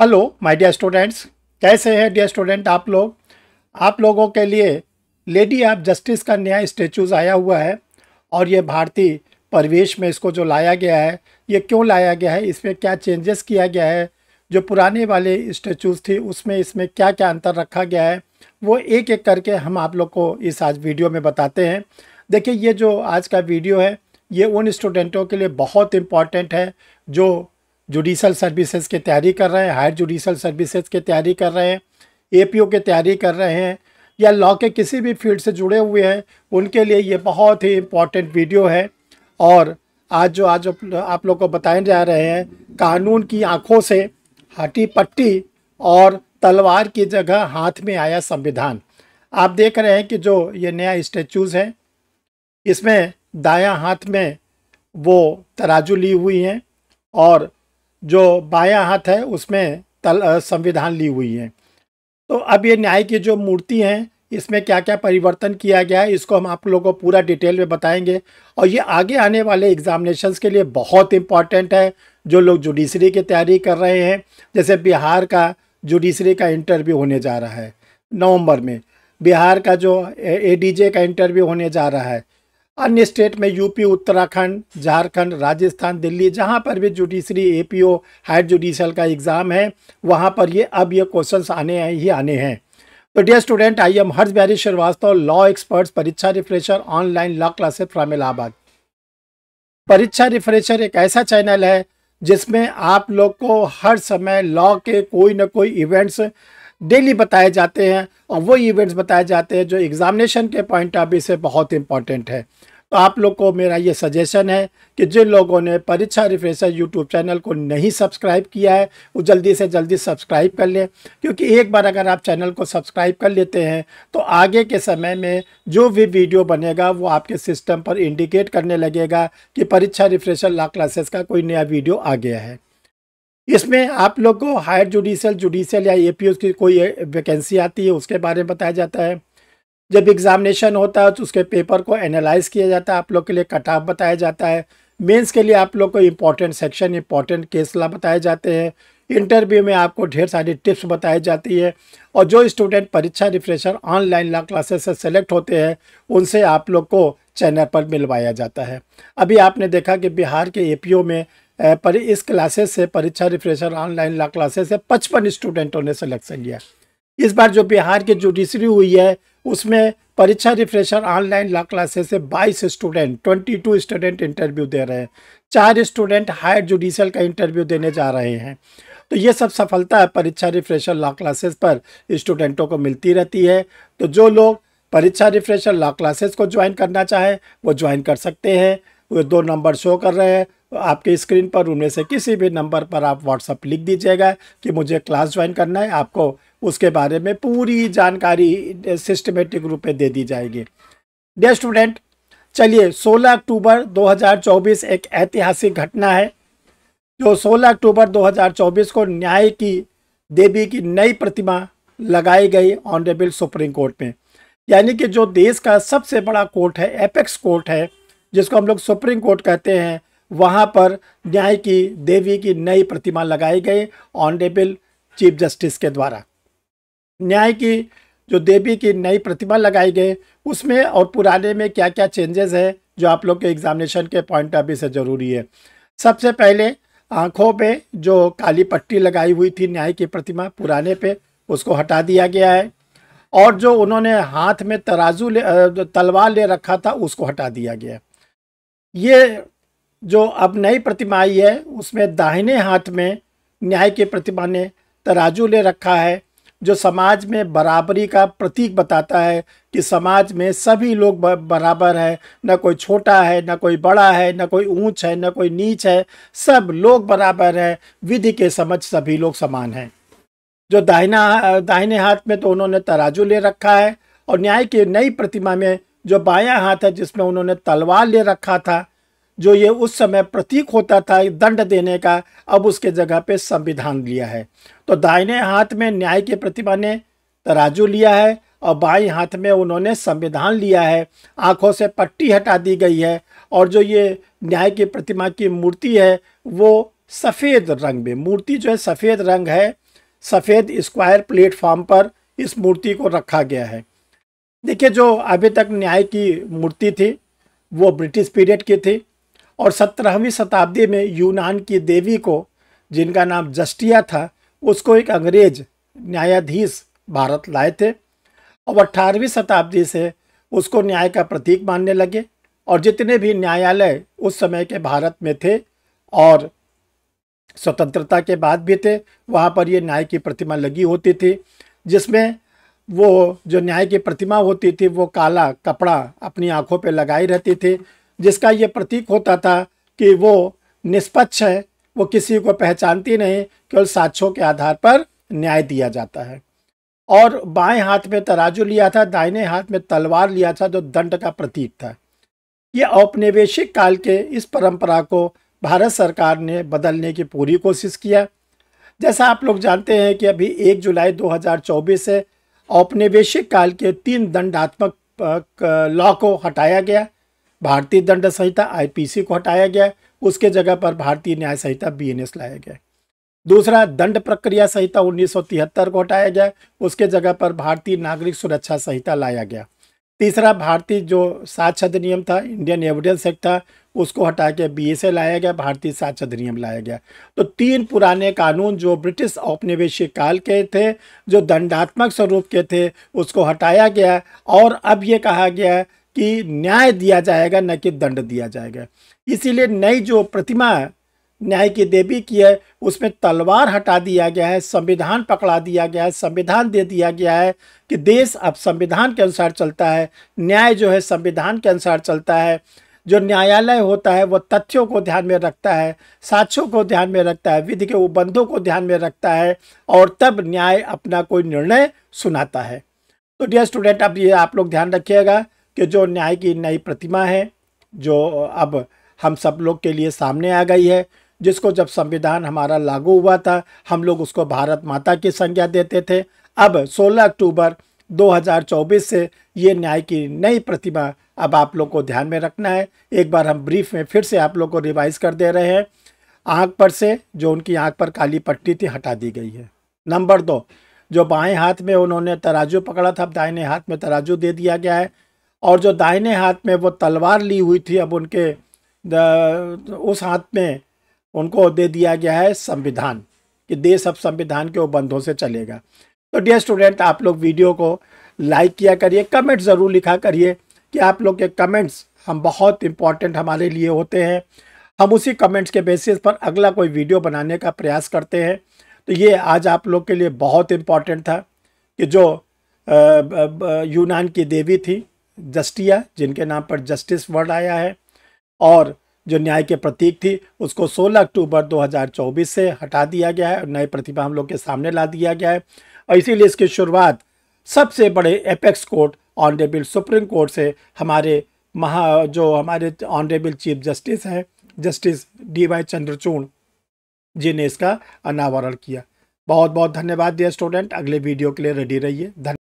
hello my dear students कैसे हैं dear student आप लोग आप लोगों के लिए लेडी ऑफ जस्टिस का नया स्टेचूज आया हुआ है और ये भारतीय परिवेश में इसको जो लाया गया है ये क्यों लाया गया है इसमें क्या चेंजेस किया गया है जो पुराने वाले स्टेचूज़ थी उसमें इसमें क्या क्या अंतर रखा गया है वो एक एक करके हम आप लोग को इस आज वीडियो में बताते हैं देखिए ये जो आज का वीडियो है ये उन स्टूडेंटों के लिए बहुत इम्पॉर्टेंट है जो जुडिशल सर्विसेज की तैयारी कर रहे हैं हायर जुडिशल सर्विसेज की तैयारी कर रहे हैं एपीओ की तैयारी कर रहे हैं या लॉ के किसी भी फील्ड से जुड़े हुए हैं उनके लिए ये बहुत ही इम्पॉर्टेंट वीडियो है और आज जो आज आप लोग को बताए जा रहे हैं कानून की आंखों से हटी पट्टी और तलवार की जगह हाथ में आया संविधान आप देख रहे हैं कि जो ये नया स्टेचूज़ है इसमें दाया हाथ में वो तराजू ली हुई हैं और जो बायां हाथ है उसमें तल संविधान ली हुई है तो अब ये न्याय की जो मूर्ति हैं इसमें क्या क्या परिवर्तन किया गया है इसको हम आप लोगों को पूरा डिटेल में बताएंगे और ये आगे आने वाले एग्जामिनेशन के लिए बहुत इंपॉर्टेंट है जो लोग जुडिशरी की तैयारी कर रहे हैं जैसे बिहार का जुडिशरी का इंटरव्यू होने जा रहा है नवंबर में बिहार का जो एडीजे का इंटरव्यू होने जा रहा है अन्य स्टेट में यूपी उत्तराखंड झारखंड राजस्थान दिल्ली जहां पर भी जुडिशरी एपीओ हायर जुडिशल का एग्ज़ाम है वहां पर ये अब ये क्वेश्चन आने ही आने हैं तो dear student I am Harsh Bihari Srivastava law experts Pariksha refresher online law classes from Allahabad Pariksha refresher एक ऐसा चैनल है जिसमें आप लोग को हर समय लॉ के कोई ना कोई इवेंट्स डेली बताए जाते हैं और वो इवेंट्स बताए जाते हैं जो एग्ज़ामिनेशन के पॉइंट ऑफ व्यू से बहुत इंपॉर्टेंट है तो आप लोग को मेरा ये सजेशन है कि जिन लोगों ने परीक्षा रिफ्रेशर यूट्यूब चैनल को नहीं सब्सक्राइब किया है वो जल्दी से जल्दी सब्सक्राइब कर लें क्योंकि एक बार अगर आप चैनल को सब्सक्राइब कर लेते हैं तो आगे के समय में जो भी वीडियो बनेगा वो आपके सिस्टम पर इंडिकेट करने लगेगा कि परीक्षा रिफ्रेशर ला क्लासेस का कोई नया वीडियो आ गया है इसमें आप लोग को हायर जुडिशल जुडिशल या ए की कोई वैकेंसी आती है उसके बारे में बताया जाता है जब एग्जामिनेशन होता है तो उसके पेपर को एनालाइज किया जाता है आप लोग के लिए कट ऑफ बताया जाता है मेंस के लिए आप लोग को इम्पोर्टेंट सेक्शन इम्पोर्टेंट केसला बताए जाते हैं इंटरव्यू में आपको ढेर सारी टिप्स बताई जाती है और जो student Pariksha refresher online law classes से सेलेक्ट होते हैं उनसे आप लोग को चैनल पर मिलवाया जाता है अभी आपने देखा कि बिहार के ए में परि इस क्लासेस से परीक्षा रिफ्रेशर ऑनलाइन ला क्लासेस से पचपन स्टूडेंटों ने सिलेक्शन लिया इस बार जो बिहार की जुडिशरी हुई है उसमें परीक्षा रिफ्रेशर ऑनलाइन ला क्लासेस से 22 स्टूडेंट 22 स्टूडेंट इंटरव्यू दे रहे हैं चार स्टूडेंट हायर जुडिशल का इंटरव्यू देने जा रहे हैं तो ये सब सफलता है परीक्षा रिफ्रेशर ला क्लासेस पर स्टूडेंटों को मिलती रहती है तो जो लोग परीक्षा रिफ्रेशर ला क्लासेस को ज्वाइन करना चाहें वो ज्वाइन कर सकते हैं वो दो नंबर शो कर रहे हैं आपके स्क्रीन पर उनमें से किसी भी नंबर पर आप व्हाट्सअप लिख दीजिएगा कि मुझे क्लास ज्वाइन करना है आपको उसके बारे में पूरी जानकारी सिस्टमेटिक रूप में दे दी जाएगी डे स्टूडेंट चलिए 16 अक्टूबर 2024 एक ऐतिहासिक घटना है जो 16 अक्टूबर 2024 को न्याय की देवी की नई प्रतिमा लगाई गई ऑनरेबल सुप्रीम कोर्ट में यानी कि जो देश का सबसे बड़ा कोर्ट है एपेक्स कोर्ट है जिसको हम लोग सुप्रीम कोर्ट कहते हैं वहाँ पर न्याय की देवी की नई प्रतिमा लगाई गई ऑनरेबल चीफ जस्टिस के द्वारा न्याय की जो देवी की नई प्रतिमा लगाई गई उसमें और पुराने में क्या क्या चेंजेस है जो आप लोग के एग्जामिनेशन के पॉइंट ऑफ व्यू से ज़रूरी है सबसे पहले आँखों पे जो काली पट्टी लगाई हुई थी न्याय की प्रतिमा पुराने पे उसको हटा दिया गया है और जो उन्होंने हाथ में तराजू ले तलवार ले रखा था उसको हटा दिया गया है ये जो अब नई प्रतिमा आई है उसमें दाहिने हाथ में न्याय की प्रतिमा ने तराजू ले रखा है जो समाज में बराबरी का प्रतीक बताता है कि समाज में सभी लोग बराबर है न कोई छोटा है न कोई बड़ा है न कोई ऊंच है न कोई नीच है सब लोग बराबर है विधि के समझ सभी लोग समान हैं जो दाहिना दाहिने हाथ में तो उन्होंने तराजू ले रखा है और न्याय की नई प्रतिमा में जो बायां हाथ है जिसमें उन्होंने तलवार ले रखा था जो ये उस समय प्रतीक होता था दंड देने का अब उसके जगह पे संविधान लिया है तो दाहिने हाथ में न्याय की प्रतिमा ने तराजू लिया है और बाएं हाथ में उन्होंने संविधान लिया है आंखों से पट्टी हटा दी गई है और जो ये न्याय की प्रतिमा की मूर्ति है वो सफ़ेद रंग में मूर्ति जो है सफ़ेद रंग है सफ़ेद स्क्वायर प्लेटफॉर्म पर इस मूर्ति को रखा गया है देखिए जो अभी तक न्याय की मूर्ति थी वो ब्रिटिश पीरियड की थी और सत्रहवीं शताब्दी में यूनान की देवी को जिनका नाम जस्टिया था उसको एक अंग्रेज न्यायाधीश भारत लाए थे और अट्ठारहवीं शताब्दी से उसको न्याय का प्रतीक मानने लगे और जितने भी न्यायालय उस समय के भारत में थे और स्वतंत्रता के बाद भी थे वहाँ पर ये न्याय की प्रतिमा लगी होती थी जिसमें वो जो न्याय की प्रतिमा होती थी वो काला कपड़ा अपनी आंखों पे लगाई रहती थी जिसका ये प्रतीक होता था कि वो निष्पक्ष है वो किसी को पहचानती नहीं केवल साक्ष्यों के आधार पर न्याय दिया जाता है और बाएं हाथ में तराजू लिया था दाहिने हाथ में तलवार लिया था जो दंड का प्रतीक था ये औपनिवेशिक काल के इस परंपरा को भारत सरकार ने बदलने की पूरी कोशिश किया जैसा आप लोग जानते हैं कि अभी 1 जुलाई 2024 से औपनिवेशिक काल के तीन दंडात्मक लॉ को हटाया गया भारतीय दंड संहिता आईपीसी को हटाया गया उसके जगह पर भारतीय न्याय संहिता बीएनएस लाया गया दूसरा दंड प्रक्रिया संहिता 1973 को हटाया गया उसके जगह पर भारतीय नागरिक सुरक्षा संहिता लाया गया तीसरा भारतीय जो साक्ष अधिनियम था इंडियन एविडेंस एक्ट था उसको हटा के बी एस लाया गया भारतीय साक्ष अधिनियम लाया गया तो तीन पुराने कानून जो ब्रिटिश औपनिवेशिक काल के थे जो दंडात्मक स्वरूप के थे उसको हटाया गया और अब ये कहा गया कि न्याय दिया जाएगा न कि दंड दिया जाएगा इसीलिए नई जो प्रतिमा न्याय की देवी की है उसमें तलवार हटा दिया गया है संविधान पकड़ा दिया गया है संविधान दे दिया गया है कि देश अब संविधान के अनुसार चलता है न्याय जो है संविधान के अनुसार चलता है जो न्यायालय होता है वह तथ्यों को ध्यान में रखता है साक्ष्यों को ध्यान में रखता है विधि के उबंधों को ध्यान में रखता है और तब न्याय अपना कोई निर्णय सुनाता है तो डियर स्टूडेंट अब ये आप लोग ध्यान रखिएगा कि जो न्याय की नई प्रतिमा है जो अब हम सब लोग के लिए सामने आ गई है जिसको जब संविधान हमारा लागू हुआ था हम लोग उसको भारत माता की संज्ञा देते थे अब 16 अक्टूबर 2024 से ये न्याय की नई प्रतिमा अब आप लोग को ध्यान में रखना है एक बार हम ब्रीफ में फिर से आप लोग को रिवाइज कर दे रहे हैं आँख पर से जो उनकी आँख पर काली पट्टी थी हटा दी गई है नंबर दो जो बाएं हाथ में उन्होंने तराजू पकड़ा था अब दाहिने हाथ में तराजू दे दिया गया है और जो दाहिने हाथ में वो तलवार ली हुई थी अब उनके उस हाथ में उनको दे दिया गया है संविधान कि देश अब संविधान के उपबंधों से चलेगा तो डियर स्टूडेंट आप लोग वीडियो को लाइक किया करिए कमेंट ज़रूर लिखा करिए कि आप लोग के कमेंट्स हम बहुत इम्पॉर्टेंट हमारे लिए होते हैं हम उसी कमेंट्स के बेसिस पर अगला कोई वीडियो बनाने का प्रयास करते हैं तो ये आज आप लोग के लिए बहुत इम्पॉर्टेंट था कि जो यूनान की देवी थी जस्टिया जिनके नाम पर जस्टिस वर्ड आया है और जो न्याय के प्रतीक थी उसको 16 अक्टूबर 2024 से हटा दिया गया है और नई प्रतिभा हम लोग के सामने ला दिया गया है और इसीलिए इसकी शुरुआत सबसे बड़े apex court honourable supreme court से हमारे महा जो हमारे ऑनरेबल चीफ जस्टिस हैं justice D Y Chandrachud ji ने इसका अनावरण किया बहुत बहुत धन्यवाद दिया स्टूडेंट अगले वीडियो के लिए रेडी रहिए